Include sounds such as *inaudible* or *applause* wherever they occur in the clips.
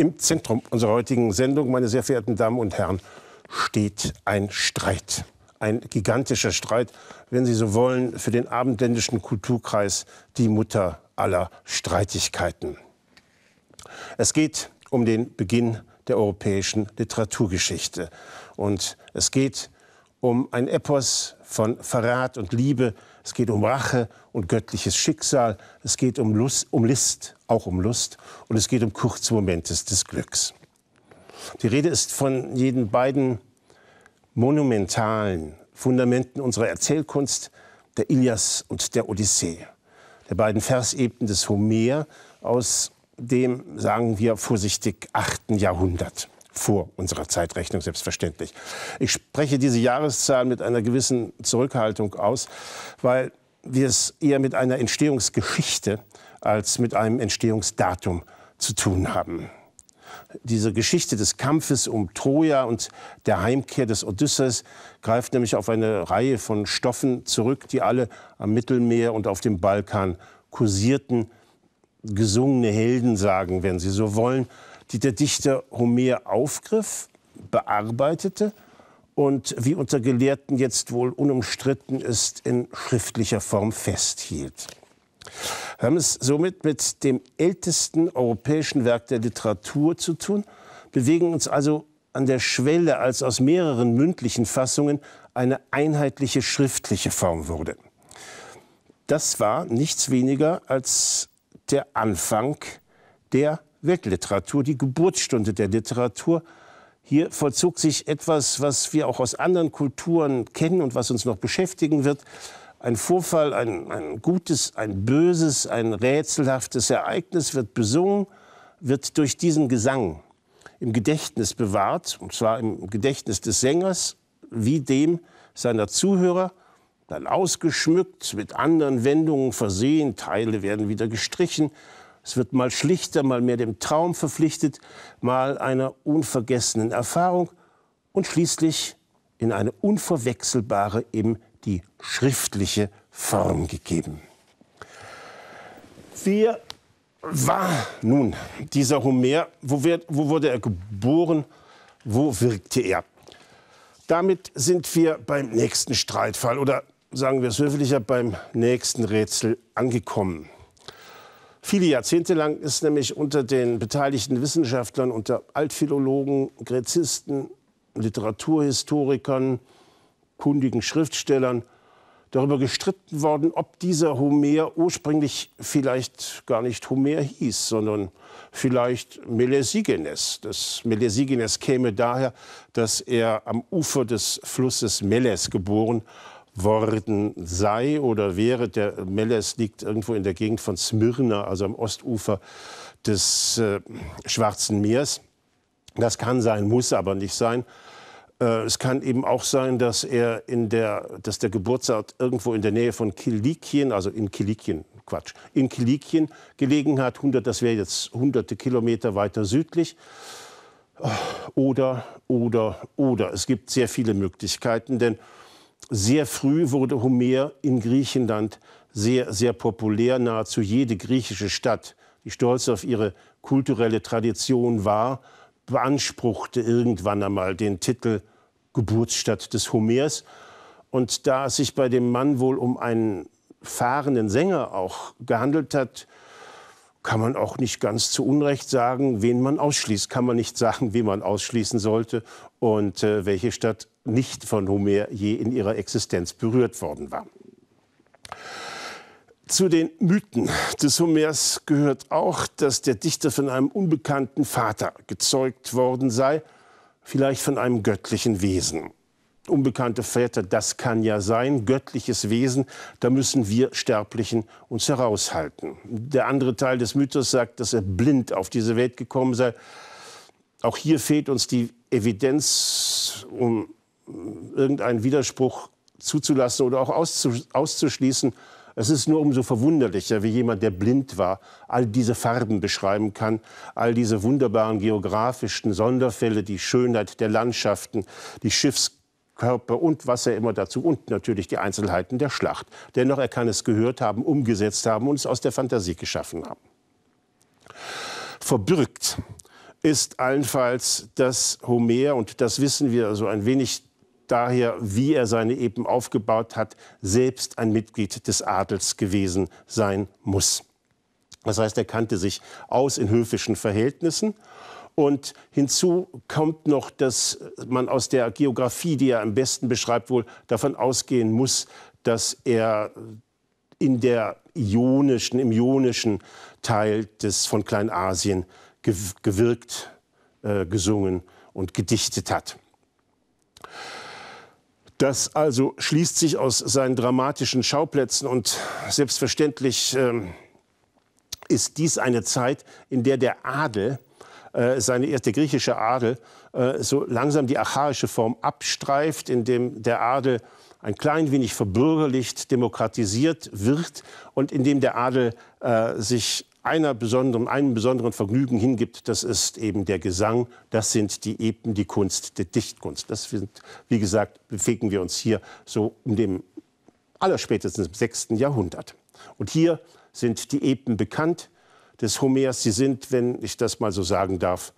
Im Zentrum unserer heutigen Sendung, meine sehr verehrten Damen und Herren, steht ein Streit. Ein gigantischer Streit, wenn Sie so wollen, für den abendländischen Kulturkreis die Mutter aller Streitigkeiten. Es geht um den Beginn der europäischen Literaturgeschichte. Und es geht um ein Epos, von Verrat und Liebe, es geht um Rache und göttliches Schicksal, es geht um, Lust, um List, auch um Lust und es geht um kurze Momente des Glücks. Die Rede ist von jeden beiden monumentalen Fundamenten unserer Erzählkunst, der Ilias und der Odyssee, der beiden Versebten des Homer aus dem, sagen wir vorsichtig, achten Jahrhundert vor unserer Zeitrechnung selbstverständlich. Ich spreche diese Jahreszahl mit einer gewissen Zurückhaltung aus, weil wir es eher mit einer Entstehungsgeschichte als mit einem Entstehungsdatum zu tun haben. Diese Geschichte des Kampfes um Troja und der Heimkehr des Odysseus greift nämlich auf eine Reihe von Stoffen zurück, die alle am Mittelmeer und auf dem Balkan kursierten. Gesungene Heldensagen, wenn Sie so wollen, die der Dichter Homer aufgriff, bearbeitete und wie unter Gelehrten jetzt wohl unumstritten ist, in schriftlicher Form festhielt. Wir haben es somit mit dem ältesten europäischen Werk der Literatur zu tun, bewegen uns also an der Schwelle, als aus mehreren mündlichen Fassungen eine einheitliche schriftliche Form wurde. Das war nichts weniger als der Anfang der Weltliteratur, die Geburtsstunde der Literatur. Hier vollzog sich etwas, was wir auch aus anderen Kulturen kennen und was uns noch beschäftigen wird. Ein Vorfall, ein, ein gutes, ein böses, ein rätselhaftes Ereignis wird besungen, wird durch diesen Gesang im Gedächtnis bewahrt, und zwar im Gedächtnis des Sängers wie dem seiner Zuhörer, dann ausgeschmückt, mit anderen Wendungen versehen, Teile werden wieder gestrichen es wird mal schlichter, mal mehr dem Traum verpflichtet, mal einer unvergessenen Erfahrung und schließlich in eine unverwechselbare eben die schriftliche Form gegeben. Wer war nun dieser Homer? Wo, wird, wo, wurde er geboren? Wo wirkte er? Damit sind wir beim nächsten Streitfall oder sagen wir es höflicher, beim nächsten Rätsel angekommen. Viele Jahrzehnte lang ist nämlich unter den beteiligten Wissenschaftlern, unter Altphilologen, Gräzisten, Literaturhistorikern, kundigen Schriftstellern darüber gestritten worden, ob dieser Homer ursprünglich vielleicht gar nicht Homer hieß, sondern vielleicht Melesigenes. Das Melesigenes käme daher, dass er am Ufer des Flusses Meles geboren wurde worden sei oder wäre. Der Meles liegt irgendwo in der Gegend von Smyrna, also am Ostufer des äh, Schwarzen Meers. Das kann sein, muss aber nicht sein. Äh, es kann eben auch sein, dass, er in der, dass der Geburtsort irgendwo in der Nähe von Kilikien, also in Kilikien, Quatsch, in Kilikien gelegen hat. 100, das wäre jetzt hunderte Kilometer weiter südlich. Oder, oder, oder. Es gibt sehr viele Möglichkeiten, denn sehr früh wurde Homer in Griechenland sehr, sehr populär. Nahezu jede griechische Stadt, die stolz auf ihre kulturelle Tradition war, beanspruchte irgendwann einmal den Titel Geburtsstadt des Homers. Und da es sich bei dem Mann wohl um einen fahrenden Sänger auch gehandelt hat, kann man auch nicht ganz zu Unrecht sagen, wen man ausschließt. Kann man nicht *laughs* sagen, wen man ausschließen sollte und äh, welche Stadt nicht von Homer je in ihrer Existenz berührt worden war. Zu den Mythen des Homers gehört auch, dass der Dichter von einem unbekannten Vater gezeugt worden sei, vielleicht von einem göttlichen Wesen. Unbekannte Väter, das kann ja sein, göttliches Wesen, da müssen wir Sterblichen uns heraushalten. Der andere Teil des Mythos sagt, dass er blind auf diese Welt gekommen sei. Auch hier fehlt uns die Evidenz, um irgendeinen Widerspruch zuzulassen oder auch auszuschließen. Es ist nur umso verwunderlicher, wie jemand, der blind war, all diese Farben beschreiben kann, all diese wunderbaren geografischen Sonderfälle, die Schönheit der Landschaften, die Schiffskörper und was er immer dazu und natürlich die Einzelheiten der Schlacht. Dennoch, er kann es gehört haben, umgesetzt haben und es aus der Fantasie geschaffen haben. Verbürgt ist allenfalls, dass Homer, und das wissen wir so ein wenig daher, wie er seine Eben aufgebaut hat, selbst ein Mitglied des Adels gewesen sein muss. Das heißt, er kannte sich aus in höfischen Verhältnissen. Und hinzu kommt noch, dass man aus der Geografie, die er am besten beschreibt, wohl davon ausgehen muss, dass er in der ionischen, im ionischen Teil des, von Kleinasien gewirkt, äh, gesungen und gedichtet hat. Das also schließt sich aus seinen dramatischen Schauplätzen und selbstverständlich ähm, ist dies eine Zeit, in der der Adel, äh, seine erste griechische Adel, äh, so langsam die archaische Form abstreift, indem der Adel ein klein wenig verbürgerlicht, demokratisiert wird und indem der Adel äh, sich einer besonderen, einem besonderen Vergnügen hingibt, das ist eben der Gesang, das sind die eben die Kunst, die Dichtkunst. Das sind, wie gesagt, bewegen wir uns hier so um dem allerspätestens im 6. Jahrhundert. Und hier sind die Epen bekannt des Homers. Sie sind, wenn ich das mal so sagen darf,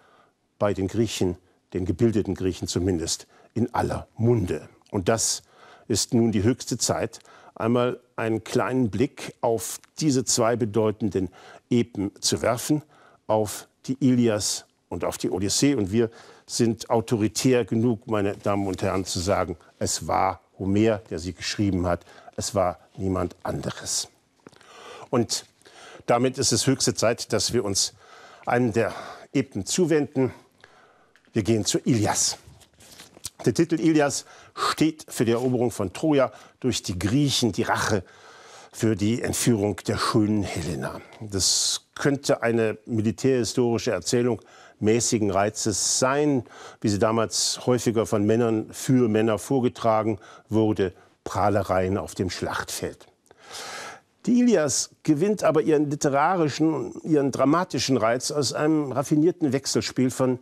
bei den Griechen, den gebildeten Griechen zumindest, in aller Munde. Und das ist nun die höchste Zeit, einmal einen kleinen Blick auf diese zwei bedeutenden Epen zu werfen, auf die Ilias und auf die Odyssee. Und wir sind autoritär genug, meine Damen und Herren, zu sagen, es war Homer, der sie geschrieben hat, es war niemand anderes. Und damit ist es höchste Zeit, dass wir uns einem der Epen zuwenden. Wir gehen zur Ilias. Der Titel Ilias steht für die Eroberung von Troja durch die Griechen, die Rache für die Entführung der schönen Helena. Das könnte eine militärhistorische Erzählung mäßigen Reizes sein, wie sie damals häufiger von Männern für Männer vorgetragen wurde, Prahlereien auf dem Schlachtfeld. Die Ilias gewinnt aber ihren literarischen, ihren dramatischen Reiz aus einem raffinierten Wechselspiel von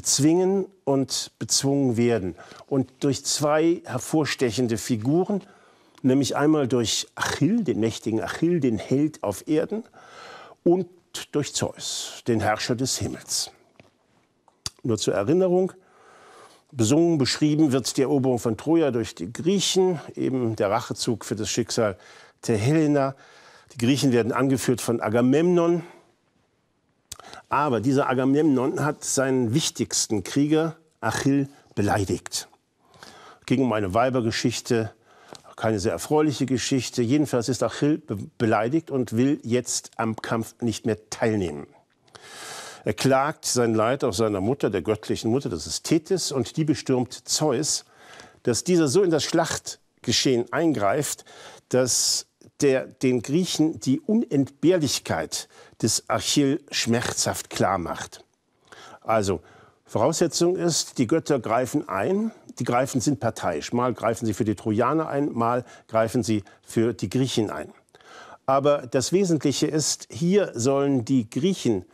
bezwingen und bezwungen werden. Und durch zwei hervorstechende Figuren, nämlich einmal durch Achill, den mächtigen Achill, den Held auf Erden, und durch Zeus, den Herrscher des Himmels. Nur zur Erinnerung, besungen, beschrieben wird die Eroberung von Troja durch die Griechen, eben der Rachezug für das Schicksal der Helena. Die Griechen werden angeführt von Agamemnon, aber dieser Agamemnon hat seinen wichtigsten Krieger Achill beleidigt. Ging um eine Weibergeschichte, keine sehr erfreuliche Geschichte. Jedenfalls ist Achill be beleidigt und will jetzt am Kampf nicht mehr teilnehmen. Er klagt sein Leid auf seiner Mutter, der göttlichen Mutter, das ist Tethys, und die bestürmt Zeus, dass dieser so in das Schlachtgeschehen eingreift, dass der den Griechen die Unentbehrlichkeit des Achill schmerzhaft klar macht. Also Voraussetzung ist, die Götter greifen ein, die greifen sind parteiisch. Mal greifen sie für die Trojaner ein, mal greifen sie für die Griechen ein. Aber das Wesentliche ist, hier sollen die Griechen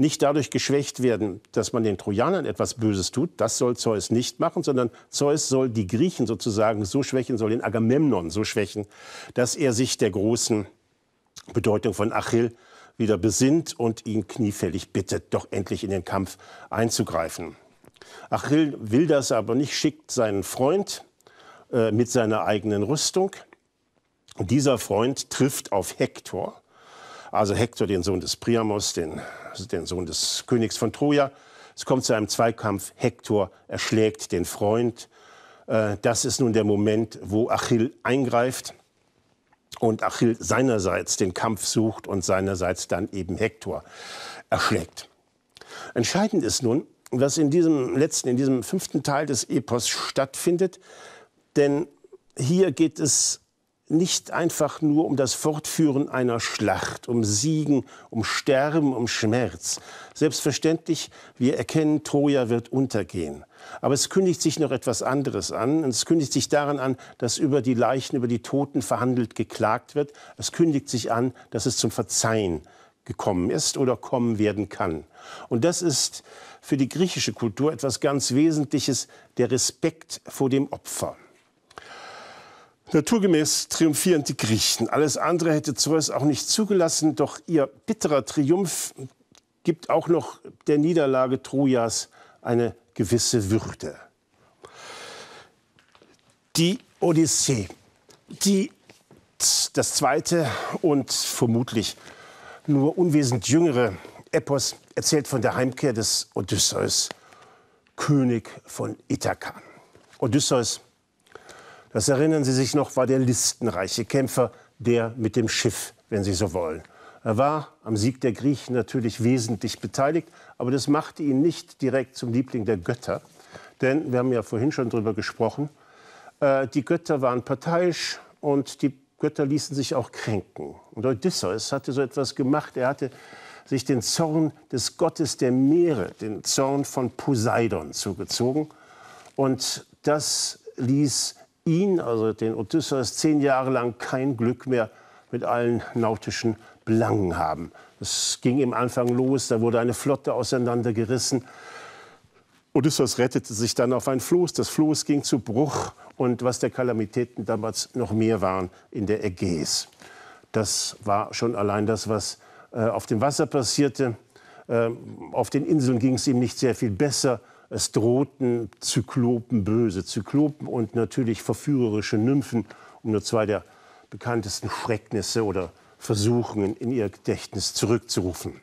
nicht dadurch geschwächt werden, dass man den Trojanern etwas Böses tut. Das soll Zeus nicht machen, sondern Zeus soll die Griechen sozusagen so schwächen, soll den Agamemnon so schwächen, dass er sich der großen Bedeutung von Achill wieder besinnt und ihn kniefällig bittet, doch endlich in den Kampf einzugreifen. Achill will das aber nicht, schickt seinen Freund äh, mit seiner eigenen Rüstung. Und dieser Freund trifft auf Hektor also Hektor, den Sohn des Priamos, den, den Sohn des Königs von Troja. Es kommt zu einem Zweikampf. Hektor erschlägt den Freund. Äh, das ist nun der Moment, wo Achill eingreift und Achill seinerseits den Kampf sucht und seinerseits dann eben Hektor erschlägt. Entscheidend ist nun, was in diesem letzten, in diesem fünften Teil des Epos stattfindet, denn hier geht es nicht einfach nur um das Fortführen einer Schlacht, um Siegen, um Sterben, um Schmerz. Selbstverständlich, wir erkennen, Troja wird untergehen. Aber es kündigt sich noch etwas anderes an. Es kündigt sich daran an, dass über die Leichen, über die Toten verhandelt, geklagt wird. Es kündigt sich an, dass es zum Verzeihen gekommen ist oder kommen werden kann. Und das ist für die griechische Kultur etwas ganz Wesentliches, der Respekt vor dem Opfer. Naturgemäß triumphieren die Griechen. Alles andere hätte Zeus auch nicht zugelassen, doch ihr bitterer Triumph gibt auch noch der Niederlage Trojas eine gewisse Würde. Die Odyssee, die, das zweite und vermutlich nur unwesentlich jüngere Epos, erzählt von der Heimkehr des Odysseus, König von Ithaka. Odysseus das erinnern Sie sich noch, war der listenreiche Kämpfer, der mit dem Schiff, wenn Sie so wollen. Er war am Sieg der Griechen natürlich wesentlich beteiligt, aber das machte ihn nicht direkt zum Liebling der Götter. Denn, wir haben ja vorhin schon darüber gesprochen, äh, die Götter waren parteiisch und die Götter ließen sich auch kränken. Und Odysseus hatte so etwas gemacht. Er hatte sich den Zorn des Gottes der Meere, den Zorn von Poseidon zugezogen. Und das ließ ihn, also den Odysseus, zehn Jahre lang kein Glück mehr mit allen nautischen Belangen haben. Es ging im Anfang los, da wurde eine Flotte auseinandergerissen. Odysseus rettete sich dann auf ein Floß, das Floß ging zu Bruch und was der Kalamitäten damals noch mehr waren in der Ägäis. Das war schon allein das, was äh, auf dem Wasser passierte. Ähm, auf den Inseln ging es ihm nicht sehr viel besser. Es drohten Zyklopen böse, Zyklopen und natürlich verführerische Nymphen, um nur zwei der bekanntesten Schrecknisse oder Versuchungen in ihr Gedächtnis zurückzurufen.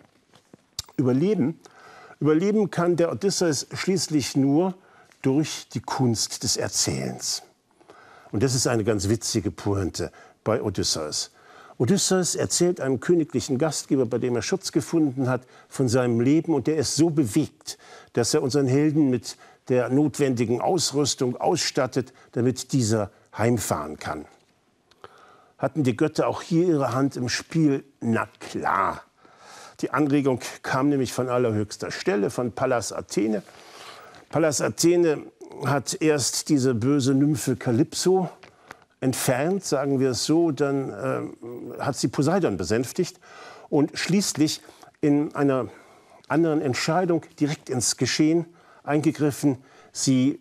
Überleben, überleben kann der Odysseus schließlich nur durch die Kunst des Erzählens. Und das ist eine ganz witzige Pointe bei Odysseus. Odysseus erzählt einem königlichen Gastgeber, bei dem er Schutz gefunden hat, von seinem Leben und der ist so bewegt, dass er unseren Helden mit der notwendigen Ausrüstung ausstattet, damit dieser heimfahren kann. Hatten die Götter auch hier ihre Hand im Spiel? Na klar. Die Anregung kam nämlich von allerhöchster Stelle, von Pallas Athene. Pallas Athene hat erst diese böse Nymphe Kalypso entfernt, sagen wir es so, dann äh, hat sie Poseidon besänftigt und schließlich in einer anderen Entscheidung direkt ins Geschehen eingegriffen. Sie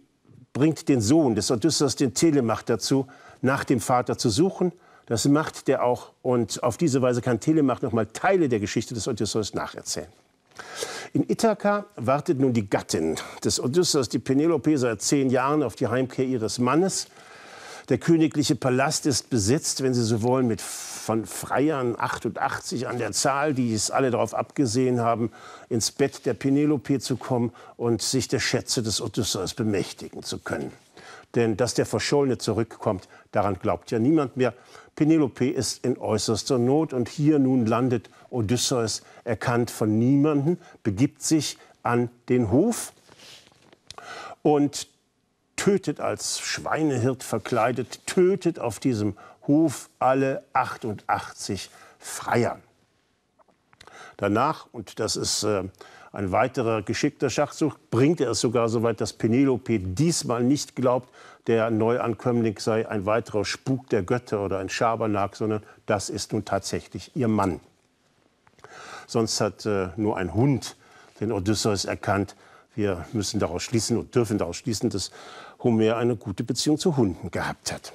bringt den Sohn des Odysseus, den Telemach, dazu, nach dem Vater zu suchen. Das macht der auch und auf diese Weise kann Telemach nochmal Teile der Geschichte des Odysseus nacherzählen. In Ithaka wartet nun die Gattin des Odysseus, die Penelope, seit zehn Jahren auf die Heimkehr ihres Mannes. Der königliche Palast ist besetzt, wenn Sie so wollen, mit von Freiern 88 an der Zahl, die es alle darauf abgesehen haben, ins Bett der Penelope zu kommen und sich der Schätze des Odysseus bemächtigen zu können. Denn dass der Verschollene zurückkommt, daran glaubt ja niemand mehr. Penelope ist in äußerster Not und hier nun landet Odysseus, erkannt von niemandem, begibt sich an den Hof. Und tötet als Schweinehirt verkleidet, tötet auf diesem Hof alle 88 Freiern. Danach, und das ist äh, ein weiterer geschickter Schachzug, bringt er es sogar so weit, dass Penelope diesmal nicht glaubt, der Neuankömmling sei ein weiterer Spuk der Götter oder ein Schabernack, sondern das ist nun tatsächlich ihr Mann. Sonst hat äh, nur ein Hund den Odysseus erkannt. Wir müssen daraus schließen und dürfen daraus schließen, dass Homer eine gute Beziehung zu Hunden gehabt hat.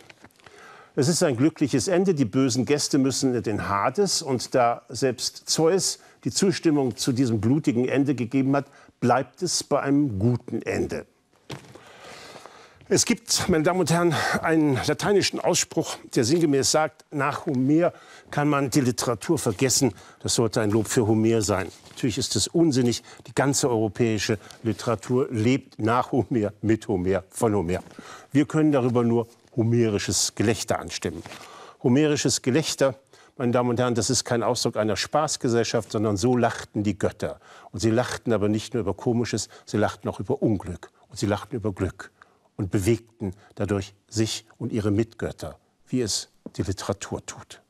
Es ist ein glückliches Ende. Die bösen Gäste müssen in den Hades. Und da selbst Zeus die Zustimmung zu diesem blutigen Ende gegeben hat, bleibt es bei einem guten Ende. Es gibt, meine Damen und Herren, einen lateinischen Ausspruch, der sinngemäß sagt, nach Homer kann man die Literatur vergessen. Das sollte ein Lob für Homer sein. Natürlich ist es unsinnig. Die ganze europäische Literatur lebt nach Homer, mit Homer, von Homer. Wir können darüber nur homerisches Gelächter anstimmen. Homerisches Gelächter, meine Damen und Herren, das ist kein Ausdruck einer Spaßgesellschaft, sondern so lachten die Götter. Und sie lachten aber nicht nur über Komisches, sie lachten auch über Unglück. Und sie lachten über Glück und bewegten dadurch sich und ihre Mitgötter, wie es die Literatur tut.